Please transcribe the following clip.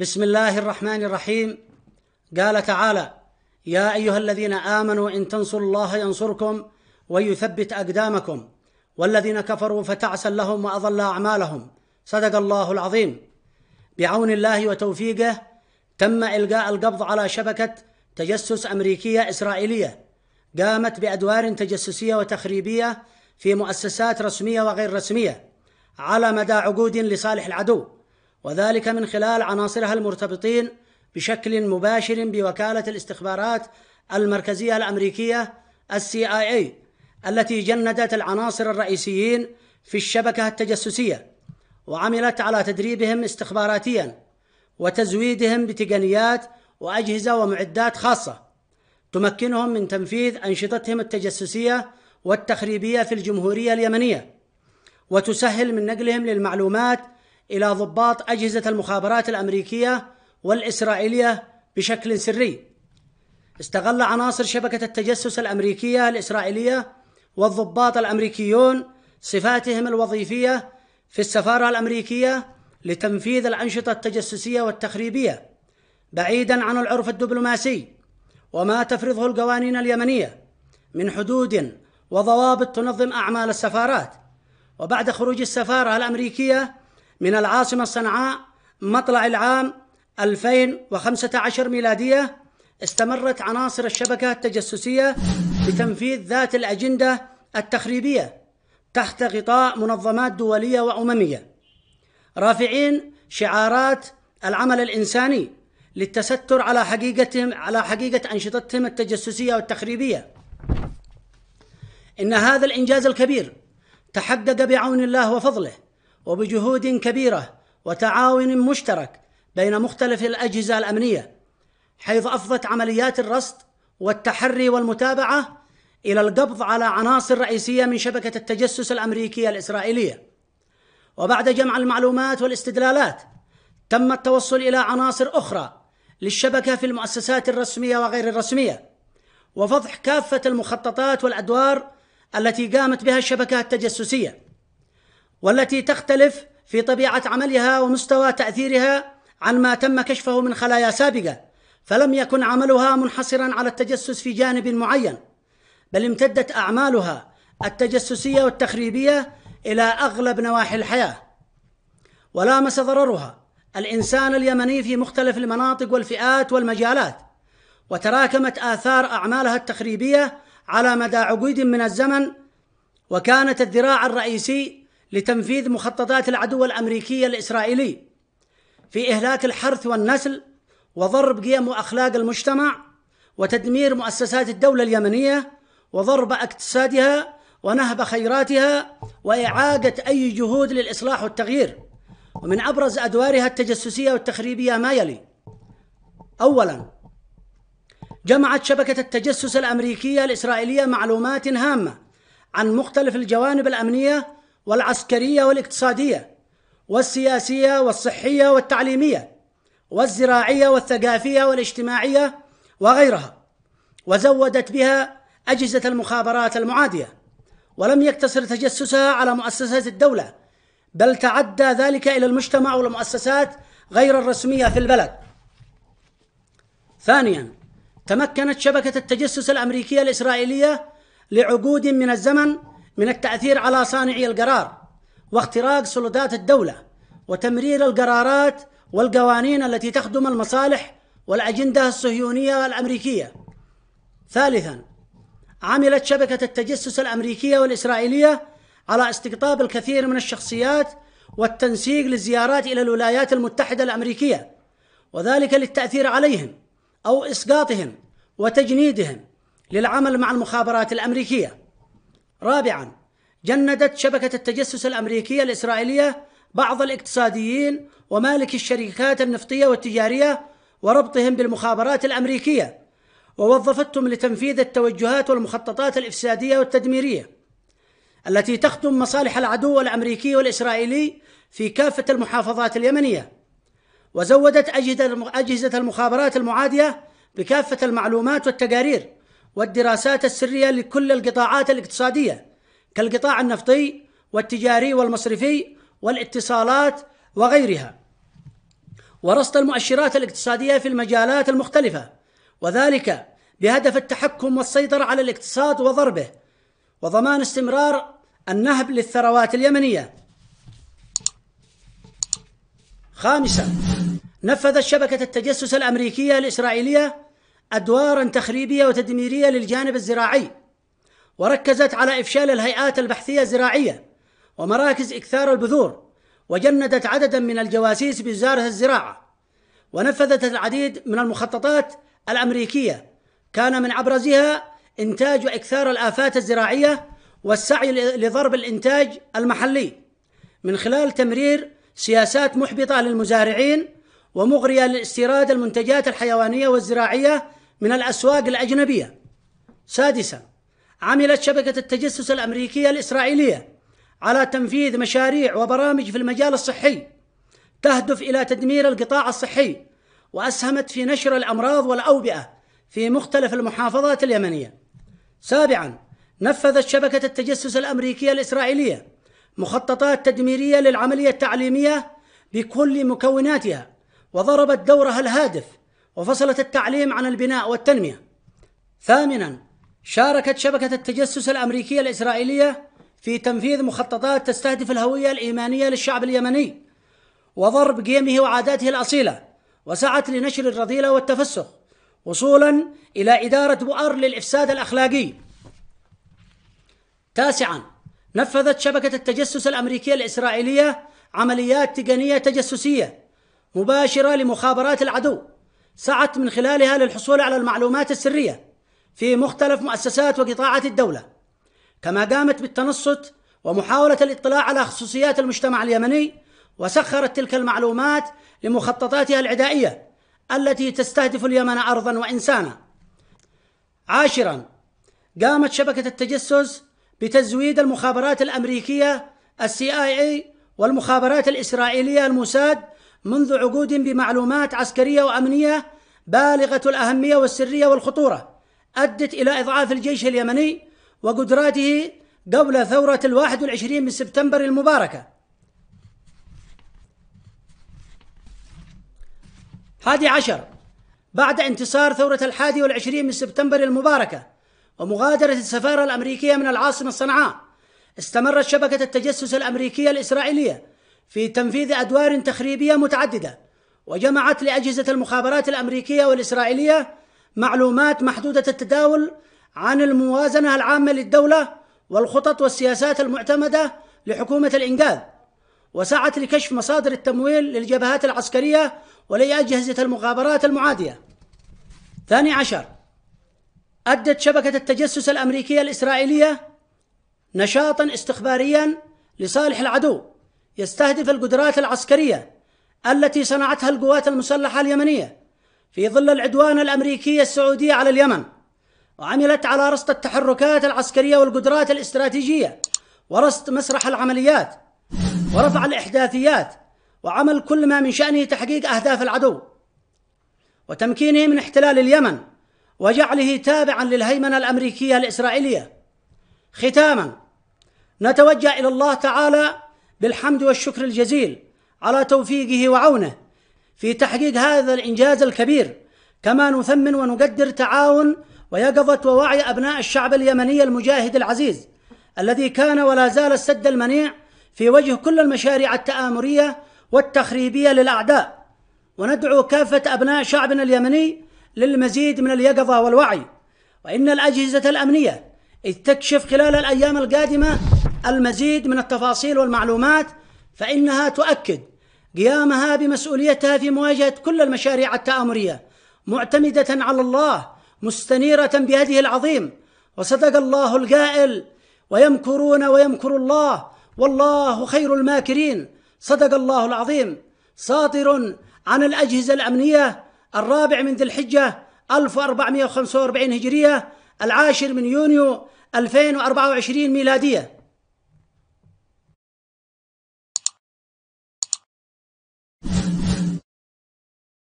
بسم الله الرحمن الرحيم قال تعالى يا ايها الذين امنوا ان تنصروا الله ينصركم ويثبت اقدامكم والذين كفروا فتعسا لهم واضل اعمالهم صدق الله العظيم بعون الله وتوفيقه تم القاء القبض على شبكه تجسس امريكيه اسرائيليه قامت بادوار تجسسيه وتخريبيه في مؤسسات رسميه وغير رسميه على مدى عقود لصالح العدو وذلك من خلال عناصرها المرتبطين بشكل مباشر بوكالة الاستخبارات المركزية الأمريكية السي آي اي التي جندت العناصر الرئيسيين في الشبكة التجسسية وعملت على تدريبهم استخباراتيا وتزويدهم بتقنيات وأجهزة ومعدات خاصة تمكنهم من تنفيذ أنشطتهم التجسسية والتخريبية في الجمهورية اليمنية وتسهل من نقلهم للمعلومات إلى ضباط أجهزة المخابرات الأمريكية والإسرائيلية بشكل سري. استغل عناصر شبكة التجسس الأمريكية الإسرائيلية والضباط الأمريكيون صفاتهم الوظيفية في السفارة الأمريكية لتنفيذ الأنشطة التجسسية والتخريبية بعيدا عن العرف الدبلوماسي وما تفرضه القوانين اليمنية من حدود وضوابط تنظم أعمال السفارات وبعد خروج السفارة الأمريكية من العاصمة صنعاء مطلع العام 2015 ميلادية استمرت عناصر الشبكة التجسسية بتنفيذ ذات الأجندة التخريبية تحت غطاء منظمات دولية وأممية رافعين شعارات العمل الإنساني للتستر على حقيقتهم على حقيقة أنشطتهم التجسسية والتخريبية إن هذا الإنجاز الكبير تحقق بعون الله وفضله وبجهود كبيرة وتعاون مشترك بين مختلف الأجهزة الأمنية حيث أفضت عمليات الرصد والتحري والمتابعة إلى القبض على عناصر رئيسية من شبكة التجسس الأمريكية الإسرائيلية وبعد جمع المعلومات والاستدلالات تم التوصل إلى عناصر أخرى للشبكة في المؤسسات الرسمية وغير الرسمية وفضح كافة المخططات والأدوار التي قامت بها الشبكة التجسسية والتي تختلف في طبيعه عملها ومستوى تاثيرها عن ما تم كشفه من خلايا سابقه فلم يكن عملها منحصرا على التجسس في جانب معين بل امتدت اعمالها التجسسيه والتخريبيه الى اغلب نواحي الحياه ولامس ضررها الانسان اليمني في مختلف المناطق والفئات والمجالات وتراكمت اثار اعمالها التخريبيه على مدى عقود من الزمن وكانت الذراع الرئيسي لتنفيذ مخططات العدو الامريكي الاسرائيلي في اهلاك الحرث والنسل وضرب قيم واخلاق المجتمع وتدمير مؤسسات الدوله اليمنيه وضرب اقتصادها ونهب خيراتها واعاده اي جهود للاصلاح والتغيير ومن ابرز ادوارها التجسسيه والتخريبيه ما يلي اولا جمعت شبكه التجسس الامريكيه الاسرائيليه معلومات هامه عن مختلف الجوانب الامنيه والعسكرية والاقتصادية والسياسية والصحية والتعليمية والزراعية والثقافية والاجتماعية وغيرها وزودت بها أجهزة المخابرات المعادية ولم يقتصر تجسسها على مؤسسات الدولة بل تعدى ذلك إلى المجتمع والمؤسسات غير الرسمية في البلد ثانيا تمكنت شبكة التجسس الأمريكية الإسرائيلية لعقود من الزمن من التأثير على صانعي القرار واختراق سلطات الدولة وتمرير القرارات والقوانين التي تخدم المصالح والأجندة الصهيونية الأمريكية ثالثا عملت شبكة التجسس الأمريكية والإسرائيلية على استقطاب الكثير من الشخصيات والتنسيق للزيارات إلى الولايات المتحدة الأمريكية وذلك للتأثير عليهم أو إسقاطهم وتجنيدهم للعمل مع المخابرات الأمريكية رابعا جندت شبكة التجسس الأمريكية الإسرائيلية بعض الاقتصاديين ومالك الشركات النفطية والتجارية وربطهم بالمخابرات الأمريكية ووظفتهم لتنفيذ التوجهات والمخططات الإفسادية والتدميرية التي تخدم مصالح العدو الأمريكي والإسرائيلي في كافة المحافظات اليمنية وزودت أجهزة المخابرات المعادية بكافة المعلومات والتقارير والدراسات السرية لكل القطاعات الاقتصادية كالقطاع النفطي والتجاري والمصرفي والاتصالات وغيرها ورصد المؤشرات الاقتصادية في المجالات المختلفة وذلك بهدف التحكم والسيطرة على الاقتصاد وضربه وضمان استمرار النهب للثروات اليمنية خامسا نفذت شبكة التجسس الأمريكية الإسرائيلية أدوارا تخريبية وتدميرية للجانب الزراعي وركزت على إفشال الهيئات البحثية الزراعية ومراكز إكثار البذور وجندت عددا من الجواسيس بوزارة الزراعة ونفذت العديد من المخططات الأمريكية كان من أبرزها إنتاج وإكثار الآفات الزراعية والسعي لضرب الإنتاج المحلي من خلال تمرير سياسات محبطة للمزارعين ومغرية لاستيراد المنتجات الحيوانية والزراعية من الأسواق الأجنبية سادسا عملت شبكة التجسس الأمريكية الإسرائيلية على تنفيذ مشاريع وبرامج في المجال الصحي تهدف إلى تدمير القطاع الصحي وأسهمت في نشر الأمراض والأوبئة في مختلف المحافظات اليمنية سابعا نفذت شبكة التجسس الأمريكية الإسرائيلية مخططات تدميرية للعملية التعليمية بكل مكوناتها وضربت دورها الهادف وفصلت التعليم عن البناء والتنمية ثامنا شاركت شبكة التجسس الأمريكية الإسرائيلية في تنفيذ مخططات تستهدف الهوية الإيمانية للشعب اليمني وضرب قيمه وعاداته الأصيلة وسعت لنشر الرذيلة والتفسخ وصولا إلى إدارة بؤر للإفساد الأخلاقي تاسعا نفذت شبكة التجسس الأمريكية الإسرائيلية عمليات تقنية تجسسية مباشرة لمخابرات العدو سعت من خلالها للحصول على المعلومات السرية في مختلف مؤسسات وقطاعات الدولة كما قامت بالتنصت ومحاولة الاطلاع على خصوصيات المجتمع اليمني وسخرت تلك المعلومات لمخططاتها العدائية التي تستهدف اليمن أرضا وإنسانا عاشرا قامت شبكة التجسس بتزويد المخابرات الأمريكية السي آي إي والمخابرات الإسرائيلية الموساد منذ عقود بمعلومات عسكريه وامنيه بالغه الاهميه والسريه والخطوره ادت الى اضعاف الجيش اليمني وقدراته قبل ثوره الواحد والعشرين من سبتمبر المباركه حادي عشر بعد انتصار ثورة الحادي والعشرين من سبتمبر المباركة ومغادرة السفارة الأمريكية من العاصمة صنعاء استمرت شبكة التجسس الأمريكية الإسرائيلية في تنفيذ أدوار تخريبية متعددة وجمعت لأجهزة المخابرات الأمريكية والإسرائيلية معلومات محدودة التداول عن الموازنة العامة للدولة والخطط والسياسات المعتمدة لحكومة الانجاز وسعت لكشف مصادر التمويل للجبهات العسكرية ولأجهزة المخابرات المعادية ثاني عشر أدت شبكة التجسس الأمريكية الإسرائيلية نشاطا استخباريا لصالح العدو يستهدف القدرات العسكرية التي صنعتها القوات المسلحة اليمنية في ظل العدوان الأمريكي السعودي على اليمن وعملت على رصد التحركات العسكرية والقدرات الاستراتيجية ورصد مسرح العمليات ورفع الإحداثيات وعمل كل ما من شأنه تحقيق أهداف العدو وتمكينه من احتلال اليمن وجعله تابعا للهيمنة الأمريكية الإسرائيلية ختاما نتوجه إلى الله تعالى بالحمد والشكر الجزيل على توفيقه وعونه في تحقيق هذا الإنجاز الكبير كما نثمن ونقدر تعاون ويقظة ووعي أبناء الشعب اليمني المجاهد العزيز الذي كان ولا زال السد المنيع في وجه كل المشاريع التآمرية والتخريبية للأعداء وندعو كافة أبناء شعبنا اليمني للمزيد من اليقظة والوعي وإن الأجهزة الأمنية تكشف خلال الأيام القادمة المزيد من التفاصيل والمعلومات فإنها تؤكد قيامها بمسؤوليتها في مواجهة كل المشاريع التآمرية معتمدة على الله مستنيرة بهذه العظيم وصدق الله القائل ويمكرون ويمكر الله والله خير الماكرين صدق الله العظيم صادر عن الأجهزة الأمنية الرابع من ذي الحجة 1445 هجرية العاشر من يونيو 2024 ميلادية